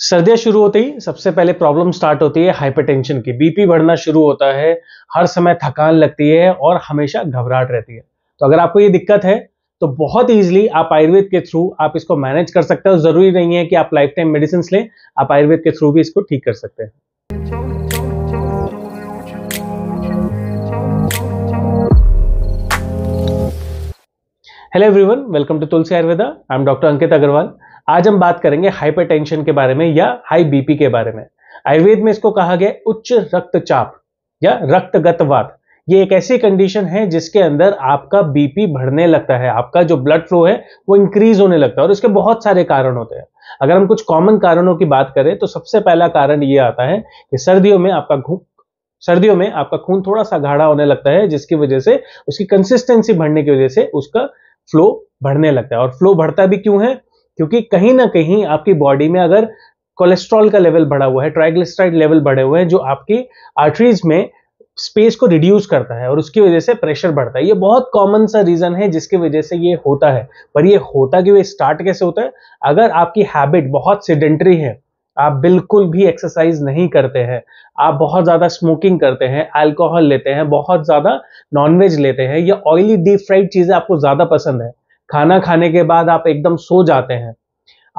सर्दियाँ शुरू होती ही सबसे पहले प्रॉब्लम स्टार्ट होती है हाइपरटेंशन की बीपी बढ़ना शुरू होता है हर समय थकान लगती है और हमेशा घबराहट रहती है तो अगर आपको ये दिक्कत है तो बहुत इजीली आप आयुर्वेद के थ्रू आप इसको मैनेज कर सकते हैं जरूरी नहीं है कि आप लाइफ टाइम मेडिसिन लें आप आयुर्वेद के थ्रू भी इसको ठीक कर सकते हैं hello everyone welcome to Tulsi Ayurveda I am doctor Ankit Agarwal आज हम बात करेंगे हाइपरटेंशन के बारे में या हाई बीपी के बारे में आयुर्वेद में इसको कहा गया उच्च रक्तचाप या रक्तगतवाद ये एक ऐसी कंडीशन है जिसके अंदर आपका बीपी बढ़ने लगता है आपका जो ब्लड फ्लो है वो इंक्रीज होने लगता है और इसके बहुत सारे कारण होते हैं अगर हम कुछ कॉमन कारणों की बात करें तो सबसे पहला कारण ये आता है कि सर्दियों में आपका सर्दियों में आपका खून थोड़ा सा गाढ़ा होने लगता है जिसकी वजह से उसकी कंसिस्टेंसी बढ़ने की वजह से उसका फ्लो बढ़ने लगता है और फ्लो बढ़ता भी क्यों है क्योंकि कहीं ना कहीं आपकी बॉडी में अगर कोलेस्ट्रॉल का लेवल बढ़ा हुआ है ट्राइग्लिसराइड लेवल बढ़े हुए हैं जो आपकी आर्टरीज में स्पेस को रिड्यूस करता है और उसकी वजह से प्रेशर बढ़ता है ये बहुत कॉमन सा रीजन है जिसकी वजह से ये होता है पर ये होता कि ये स्टार्ट कैसे होता है अगर आपकी हैबिट बहुत सिडेंटरी है आप बिल्कुल भी एक्सरसाइज नहीं करते हैं आप बहुत ज़्यादा स्मोकिंग करते हैं अल्कोहल लेते हैं बहुत ज़्यादा नॉनवेज लेते हैं या ऑयली डीप फ्राइड चीज़ें आपको ज़्यादा पसंद है खाना खाने के बाद आप एकदम सो जाते हैं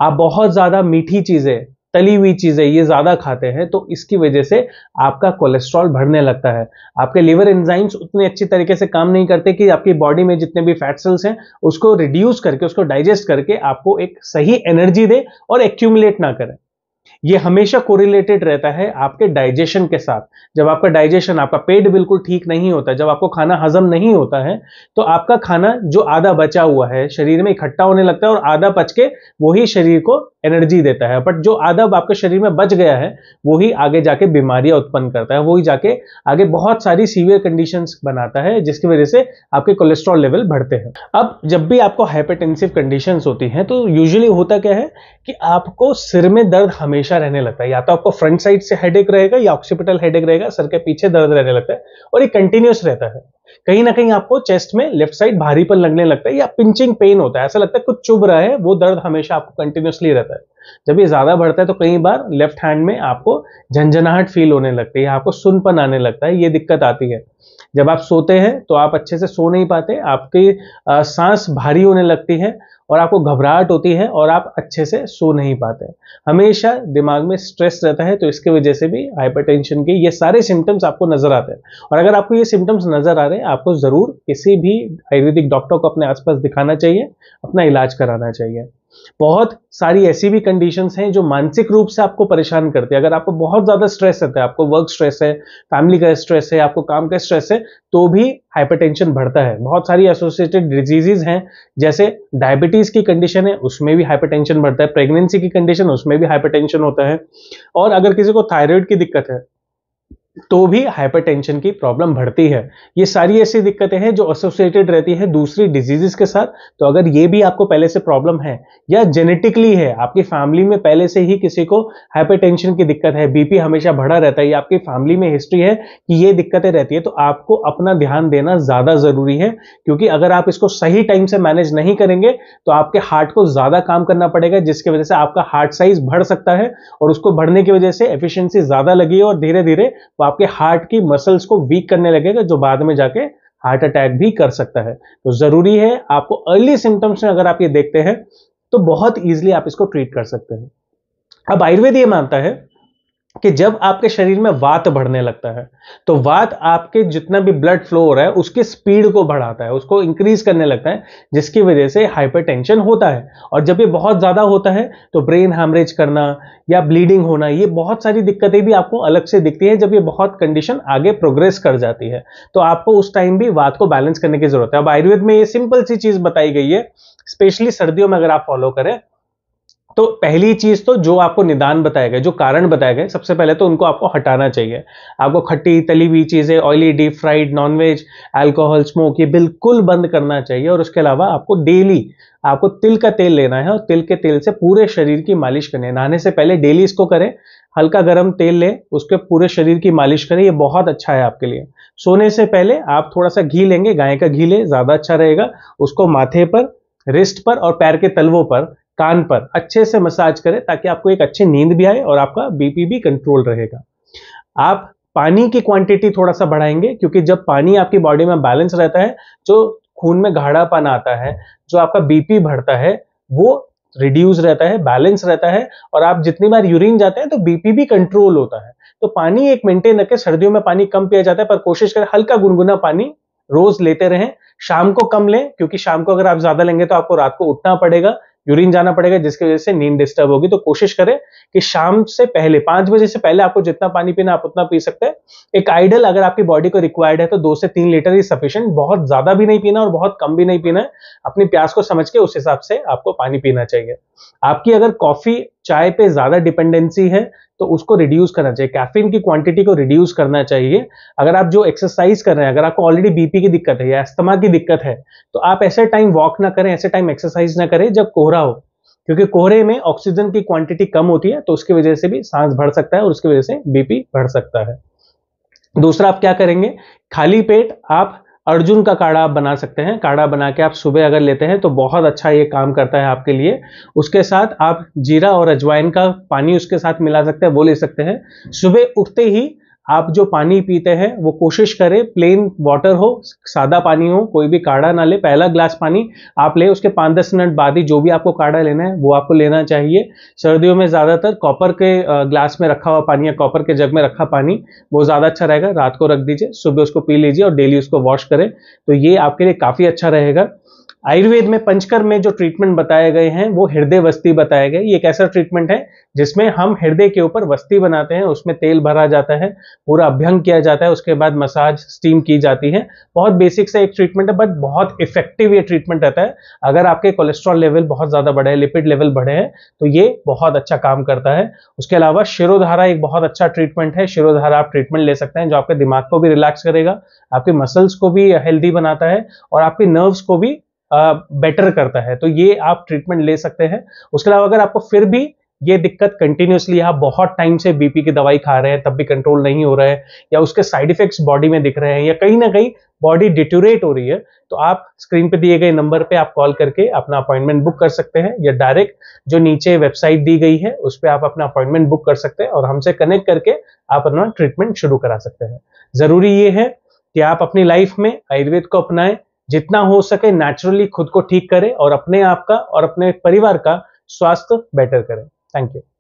आप बहुत ज़्यादा मीठी चीज़ें तली हुई चीज़ें ये ज़्यादा खाते हैं तो इसकी वजह से आपका कोलेस्ट्रॉल बढ़ने लगता है आपके लीवर एंजाइम्स उतने अच्छी तरीके से काम नहीं करते कि आपकी बॉडी में जितने भी फैट सेल्स हैं उसको रिड्यूस करके उसको डाइजेस्ट करके आपको एक सही एनर्जी दे और एक्यूमुलेट ना करें ये हमेशा कोरिलेटेड रहता है आपके डाइजेशन के साथ जब आपका डाइजेशन आपका पेट बिल्कुल ठीक नहीं होता जब आपको खाना हजम नहीं होता है तो आपका खाना जो आधा बचा हुआ है शरीर में इकट्ठा होने लगता है और आधा पच के वही शरीर को एनर्जी देता है बट जो आधा आपके शरीर में बच गया है वही आगे जाके बीमारियां उत्पन्न करता है वही जाके आगे बहुत सारी सीवियर कंडीशन बनाता है जिसकी वजह से आपके कोलेस्ट्रॉल लेवल बढ़ते हैं अब जब भी आपको हाइपरटेंसिव कंडीशन होती हैं तो यूजली होता क्या है कि आपको सिर में दर्द हमेशा रहने लगता है या तो आपको फ्रंट साइड से हेडेक रहेगा या ऑक्सीपिटल हेडेक रहेगा सर के पीछे दर्द रहने लगता है और ये कंटिन्यूस रहता है कहीं ना कहीं आपको चेस्ट में लेफ्ट साइड भारीपन लगने लगता है या पिंचिंग पेन होता है ऐसा लगता है कुछ चुभ रहा है वो दर्द हमेशा आपको कंटिन्यूसली रहता है जब ये ज़्यादा बढ़ता है तो कई बार लेफ्ट हैंड में आपको झंझनाहट फील होने लगती है या आपको सुनपन आने लगता है ये दिक्कत आती है जब आप सोते हैं तो आप अच्छे से सो नहीं पाते आपकी सांस भारी होने लगती है और आपको घबराहट होती है और आप अच्छे से सो नहीं पाते हमेशा दिमाग में स्ट्रेस रहता है तो इसके वजह से भी हाइपरटेंशन के ये सारे सिम्टम्स आपको नजर आते हैं और अगर आपको ये सिम्टम्स नजर आ रहे हैं आपको जरूर किसी भी आयुर्वेदिक डॉक्टर को अपने आसपास दिखाना चाहिए अपना इलाज कराना चाहिए बहुत सारी ऐसी भी कंडीशन हैं जो मानसिक रूप से आपको परेशान करते हैं अगर आपको बहुत ज़्यादा स्ट्रेस रहता है तो आपको वर्क स्ट्रेस है फैमिली का स्ट्रेस है आपको काम का स्ट्रेस है तो भी हाइपरटेंशन बढ़ता है बहुत सारी एसोसिएटेड डिजीजेज हैं जैसे डायबिटीज़ की कंडीशन है उसमें भी हाइपरटेंशन बढ़ता है प्रेगनेंसी की कंडीशन उसमें भी हाइपरटेंशन होता है और अगर किसी को थायराइड की दिक्कत है तो भी हाइपरटेंशन की प्रॉब्लम बढ़ती है ये सारी ऐसी दिक्कतें हैं जो एसोसिएटेड रहती है दूसरी डिजीजेस के साथ तो अगर ये भी आपको पहले से प्रॉब्लम है या जेनेटिकली है आपकी फैमिली में पहले से ही किसी को हाइपरटेंशन की दिक्कत है बीपी हमेशा बढ़ा रहता है या आपकी फैमिली में हिस्ट्री है कि ये दिक्कतें रहती है तो आपको अपना ध्यान देना ज़्यादा ज़रूरी है क्योंकि अगर आप इसको सही टाइम से मैनेज नहीं करेंगे तो आपके हार्ट को ज़्यादा काम करना पड़ेगा जिसकी वजह से आपका हार्ट साइज बढ़ सकता है और उसको बढ़ने की वजह से एफिशियंसी ज़्यादा लगी और धीरे धीरे तो आपके हार्ट की मसल्स को वीक करने लगेगा जो बाद में जाके हार्ट अटैक भी कर सकता है तो ज़रूरी है आपको अर्ली सिम्टम्स में अगर आप ये देखते हैं तो बहुत ईजिली आप इसको ट्रीट कर सकते हैं अब आयुर्वेद ये मानता है कि जब आपके शरीर में वात बढ़ने लगता है तो वात आपके जितना भी ब्लड फ्लो हो रहा है उसके स्पीड को बढ़ाता है उसको इंक्रीज करने लगता है जिसकी वजह से हाइपरटेंशन होता है और जब ये बहुत ज़्यादा होता है तो ब्रेन हैमरेज करना या ब्लीडिंग होना ये बहुत सारी दिक्कतें भी आपको अलग से दिखती है जब ये बहुत कंडीशन आगे प्रोग्रेस कर जाती है तो आपको उस टाइम भी वात को बैलेंस करने की जरूरत है अब आयुर्वेद में ये सिंपल सी चीज़ बताई गई है स्पेशली सर्दियों में अगर आप फॉलो करें तो पहली चीज तो जो आपको निदान बताया गया जो कारण बताए गए सबसे पहले तो उनको आपको हटाना चाहिए आपको खट्टी तली हुई चीज़ें oily deep fried nonveg alcohol smoke ये बिल्कुल बंद करना चाहिए और उसके अलावा आपको डेली आपको तिल का तेल लेना है और तिल के तेल से पूरे शरीर की मालिश करनी है नहाने से पहले डेली इसको करें हल्का गर्म तेल लें उसके पूरे शरीर की मालिश करें ये बहुत अच्छा है आपके लिए सोने से पहले आप थोड़ा सा घी लेंगे गाय का घी लें ज़्यादा अच्छा रहेगा उसको माथे पर रिस्ट पर और पैर के तलवों पर कान पर अच्छे से मसाज करें ताकि आपको एक अच्छी नींद भी आए और आपका बीपी भी कंट्रोल रहेगा आप पानी की क्वांटिटी थोड़ा सा बढ़ाएंगे क्योंकि जब पानी आपकी बॉडी में बैलेंस रहता है जो खून में गाढ़ापन आता है जो आपका बीपी बढ़ता है वो रिड्यूस रहता है बैलेंस रहता है और आप जितनी बार यूरिन जाते हैं तो बीपी भी कंट्रोल होता है तो पानी एक मेंटेन रखें सर्दियों में पानी कम पिया जाता है पर कोशिश करें हल्का गुनगुना पानी रोज लेते रहें शाम को कम लें क्योंकि शाम को अगर आप ज्यादा लेंगे तो आपको रात को उठना पड़ेगा यूरिन जाना पड़ेगा जिसकी वजह से नींद डिस्टर्ब होगी तो कोशिश करें कि शाम से पहले पांच बजे से पहले आपको जितना पानी पीना आप उतना पी सकते हैं एक आइडल अगर आपकी बॉडी को रिक्वायर्ड है तो दो से तीन लीटर ही सफिशियंट बहुत ज्यादा भी नहीं पीना और बहुत कम भी नहीं पीना है अपनी प्यास को समझ के उस हिसाब से आपको पानी पीना चाहिए आपकी अगर कॉफी चाय पे ज्यादा डिपेंडेंसी है तो उसको रिड्यूस करना चाहिए कैफीन की क्वांटिटी को रिड्यूस करना चाहिए अगर आप जो एक्सरसाइज कर रहे हैं अगर आपको ऑलरेडी बीपी की दिक्कत है या अस्थमा की दिक्कत है तो आप ऐसे टाइम वॉक ना करें ऐसे टाइम एक्सरसाइज ना करें जब कोहरा हो क्योंकि कोहरे में ऑक्सीजन की क्वांटिटी कम होती है तो उसकी वजह से भी सांस बढ़ सकता है और उसकी वजह से बीपी बढ़ सकता है दूसरा आप क्या करेंगे खाली पेट आप अर्जुन का काढ़ा आप बना सकते हैं काढ़ा बना के आप सुबह अगर लेते हैं तो बहुत अच्छा ये काम करता है आपके लिए उसके साथ आप जीरा और अजवाइन का पानी उसके साथ मिला सकते हैं वो ले सकते हैं सुबह उठते ही आप जो पानी पीते हैं वो कोशिश करें प्लेन वाटर हो सादा पानी हो कोई भी काढ़ा ना ले पहला ग्लास पानी आप ले उसके पाँच दस मिनट बाद ही जो भी आपको काढ़ा लेना है वो आपको लेना चाहिए सर्दियों में ज़्यादातर कॉपर के ग्लास में रखा हुआ पानी या कॉपर के जग में रखा पानी वो ज़्यादा अच्छा रहेगा रात को रख दीजिए सुबह उसको पी लीजिए और डेली उसको वॉश करें तो ये आपके लिए काफ़ी अच्छा रहेगा आयुर्वेद में पंचकर में जो ट्रीटमेंट बताए गए हैं वो हृदय वस्ती बताए गए ये एक ऐसा ट्रीटमेंट है जिसमें हम हृदय के ऊपर वस्ती बनाते हैं उसमें तेल भरा जाता है पूरा अभ्यंग किया जाता है उसके बाद मसाज स्टीम की जाती है बहुत बेसिक सा एक ट्रीटमेंट है बट बहुत इफेक्टिव ये ट्रीटमेंट रहता है अगर आपके कोलेस्ट्रॉल लेवल बहुत ज़्यादा बढ़े हैं लिपिड लेवल बढ़े हैं तो ये बहुत अच्छा काम करता है उसके अलावा शिरोधारा एक बहुत अच्छा ट्रीटमेंट है शिरोधारा आप ट्रीटमेंट ले सकते हैं जो आपके दिमाग को भी रिलैक्स करेगा आपके मसल्स को भी हेल्दी बनाता है और आपके नर्व्स को भी बेटर करता है तो ये आप ट्रीटमेंट ले सकते हैं उसके अलावा अगर आपको फिर भी ये दिक्कत कंटिन्यूसली आप बहुत टाइम से बीपी की दवाई खा रहे हैं तब भी कंट्रोल नहीं हो रहा है या उसके साइड इफेक्ट्स बॉडी में दिख रहे हैं या कहीं ना कहीं बॉडी डिट्यूरेट हो रही है तो आप स्क्रीन पे दिए गए नंबर पे आप कॉल करके अपना अपॉइंटमेंट बुक कर सकते हैं या डायरेक्ट जो नीचे वेबसाइट दी गई है उस पर आप अपना अपॉइंटमेंट बुक कर सकते हैं और हमसे कनेक्ट करके आप अपना ट्रीटमेंट शुरू करा सकते हैं ज़रूरी ये है कि आप अपनी लाइफ में आयुर्वेद को अपनाएं जितना हो सके नेचुरली खुद को ठीक करें और अपने आप का और अपने परिवार का स्वास्थ्य बेटर करें थैंक यू